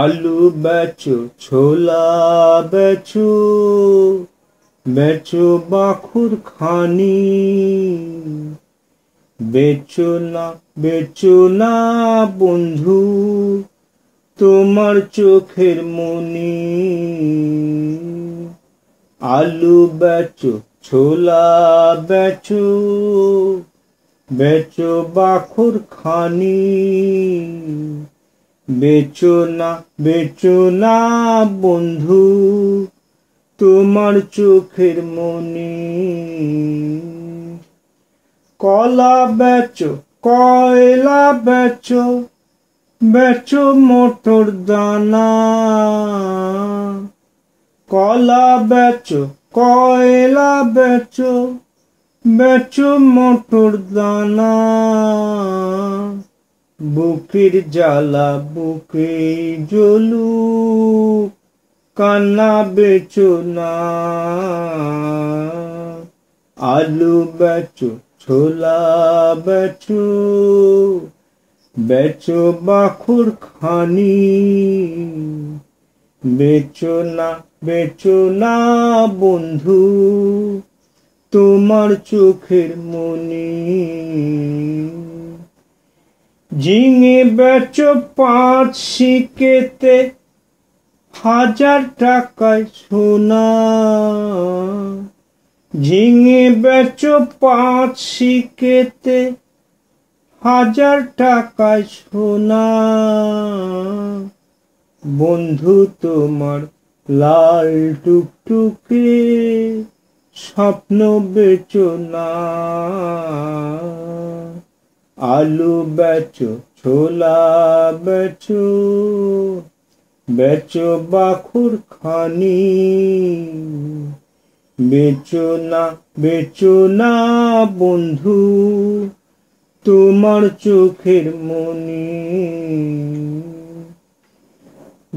আলু বেচো ছোলা বেচো বেচো বাখুর খানি বেচো না বেচো না বন্ধু তোমার চোখের মনি আলু বেচো ছোলা বেচো বেচো বাখুর খানি বেচো না বেচো না বন্ধু তোমার চোখের মনি কলা বেচো কয়লা বেচো বেচো মোটর দানা কলা বেচো কয়লা বেচো বেচো মোটর দানা বুকের জ্বালা বুকে জলু কান্না বেচো না আলু বেচো ছোলা বেচো বেচো বাখুর খানি বেচো না বেচো না বন্ধু তোমার চোখের মনি ঝিঙে বেচো পাঁচ শিকেতে হাজার টাকায় সোনা ঝিঙে বেচো পাঁচ শিকেতে হাজার টাকায় সোনা বন্ধু তোমার লাল টুকটুকে স্বপ্ন বেচো না আলু বেচো ছোলা বেচো বেচো বাখুর খানি বেচো না বেচো না বন্ধু তোমার চোখের মনি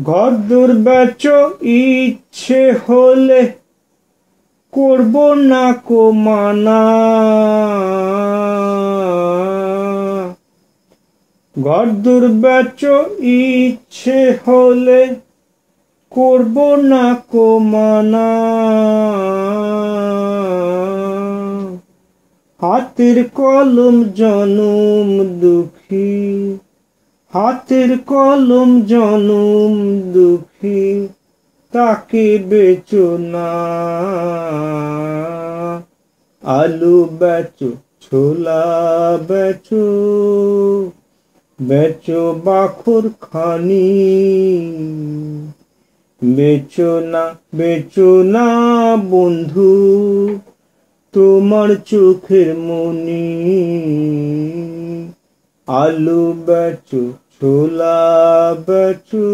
ঘর দূর বেচো ইচ্ছে হলে করব না কো মানা ঘর দুর্বেচ ইচ্ছে হলে করব না কমানা হাতের কলম জনম দুঃখী হাতের কলম জনম দুঃখী তাকে বেচো না আলু বেচো ছোলা বেচো বেচো বাখুর খানি বেচো না বেচো না বন্ধু তোমার চোখের মনি আলু বেচো ছোলা বেচো